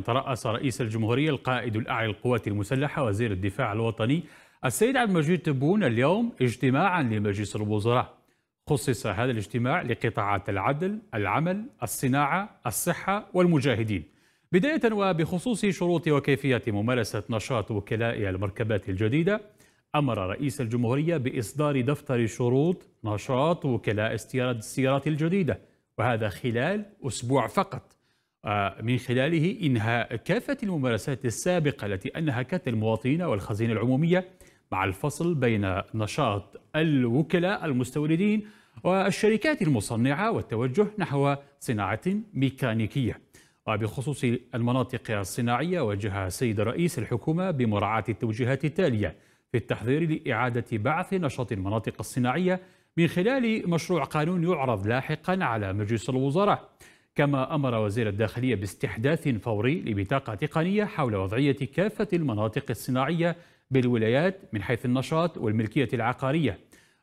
ترأس رئيس الجمهورية القائد الأعلى للقوات المسلحة وزير الدفاع الوطني السيد عبد المجيد تبون اليوم اجتماعا لمجلس الوزراء خصص هذا الاجتماع لقطاعات العدل، العمل، الصناعة، الصحة والمجاهدين بداية وبخصوص شروط وكيفية ممارسة نشاط وكلاء المركبات الجديدة أمر رئيس الجمهورية بإصدار دفتر شروط نشاط وكلاء استيراد السيارات الجديدة وهذا خلال أسبوع فقط آه، من خلاله إنهاء كافة الممارسات السابقة التي أنهكت المواطنين والخزينة العمومية مع الفصل بين نشاط الوكلاء المستوردين والشركات المصنعة والتوجه نحو صناعة ميكانيكية وبخصوص المناطق الصناعية وجه سيد رئيس الحكومة بمراعاة التوجيهات التالية في التحضير لإعادة بعث نشاط المناطق الصناعية من خلال مشروع قانون يعرض لاحقا على مجلس الوزراء كما أمر وزير الداخلية باستحداث فوري لبطاقة تقنية حول وضعية كافة المناطق الصناعية بالولايات من حيث النشاط والملكية العقارية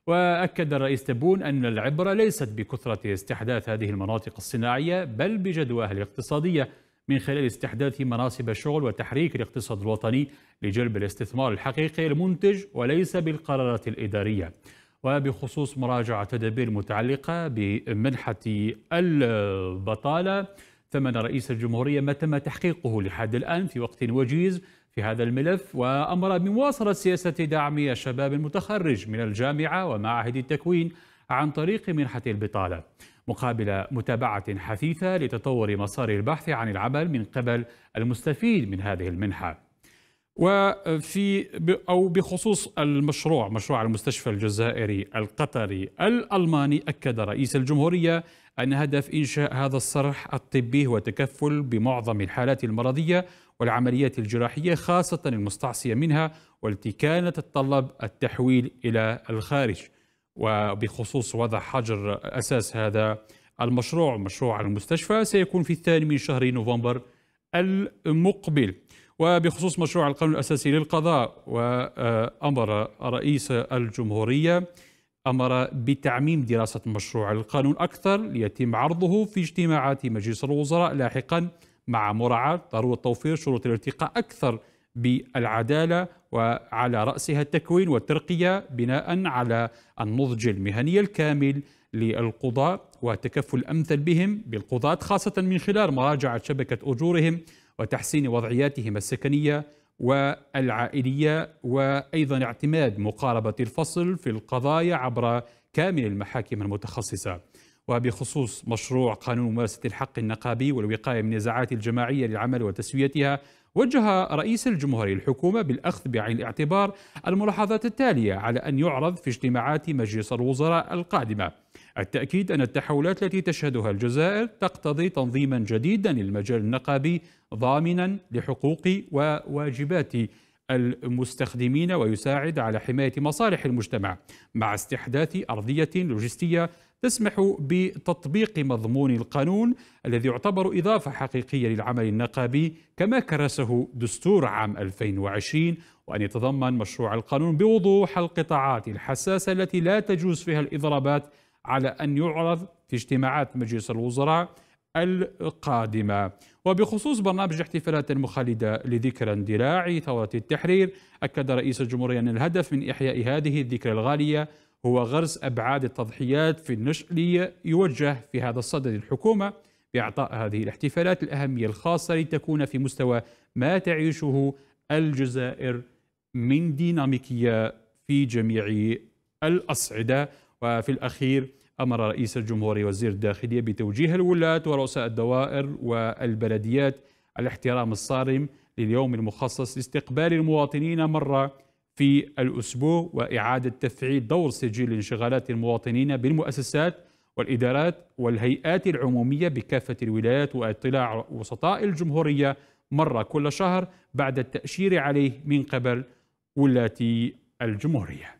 وأكد الرئيس تبون أن العبرة ليست بكثرة استحداث هذه المناطق الصناعية بل بجدواها الاقتصادية من خلال استحداث مناصب الشغل وتحريك الاقتصاد الوطني لجلب الاستثمار الحقيقي المنتج وليس بالقرارات الإدارية وبخصوص مراجعة تدابير متعلقة بمنحة البطالة ثمن رئيس الجمهورية ما تم تحقيقه لحد الآن في وقت وجيز في هذا الملف وأمر بمواصلة سياسة دعم الشباب المتخرج من الجامعة ومعاهد التكوين عن طريق منحة البطالة مقابل متابعة حثيثة لتطور مسار البحث عن العمل من قبل المستفيد من هذه المنحة وفي أو بخصوص المشروع مشروع المستشفى الجزائري القطري الألماني أكد رئيس الجمهورية أن هدف إنشاء هذا الصرح الطبي هو تكفل بمعظم الحالات المرضية والعمليات الجراحية خاصة المستعصية منها والتي كانت تتطلب التحويل إلى الخارج وبخصوص وضع حجر أساس هذا المشروع مشروع المستشفى سيكون في الثاني من شهر نوفمبر المقبل وبخصوص مشروع القانون الأساسي للقضاء وأمر رئيس الجمهورية أمر بتعميم دراسة مشروع القانون أكثر ليتم عرضه في اجتماعات مجلس الوزراء لاحقا مع مراعاة ضرورة توفير شروط الارتقاء أكثر بالعدالة وعلى رأسها التكوين والترقية بناء على النضج المهني الكامل للقضاء وتكفل الأمثل بهم بالقضاة خاصة من خلال مراجعة شبكة أجورهم وتحسين وضعياتهم السكنية والعائلية وأيضا اعتماد مقاربة الفصل في القضايا عبر كامل المحاكم المتخصصة وبخصوص مشروع قانون ممارسة الحق النقابي والوقاية من النزاعات الجماعية للعمل وتسويتها وجه رئيس الجمهورية الحكومة بالأخذ بعين الاعتبار الملاحظات التالية على أن يعرض في اجتماعات مجلس الوزراء القادمة التأكيد أن التحولات التي تشهدها الجزائر تقتضي تنظيما جديدا للمجال النقابي ضامنا لحقوق وواجبات المستخدمين ويساعد على حماية مصالح المجتمع مع استحداث أرضية لوجستية تسمح بتطبيق مضمون القانون الذي يعتبر إضافة حقيقية للعمل النقابي كما كرسه دستور عام 2020 وأن يتضمن مشروع القانون بوضوح القطاعات الحساسة التي لا تجوز فيها الإضرابات على أن يعرض في اجتماعات مجلس الوزراء القادمة وبخصوص برنامج احتفالات المخلدة لذكرى اندلاع ثورة التحرير أكد رئيس الجمهورية أن الهدف من إحياء هذه الذكرى الغالية هو غرس أبعاد التضحيات في النشء ليوجه في هذا الصدد الحكومة بإعطاء هذه الاحتفالات الأهمية الخاصة لتكون في مستوى ما تعيشه الجزائر من ديناميكية في جميع الأصعدة وفي الأخير أمر رئيس الجمهورية وزير الداخلية بتوجيه الولاة ورؤساء الدوائر والبلديات الاحترام الصارم لليوم المخصص لاستقبال المواطنين مرة في الأسبوع وإعادة تفعيل دور سجل انشغالات المواطنين بالمؤسسات والإدارات والهيئات العمومية بكافة الولايات واطلاع وسطاء الجمهورية مرة كل شهر بعد التأشير عليه من قبل ولاة الجمهورية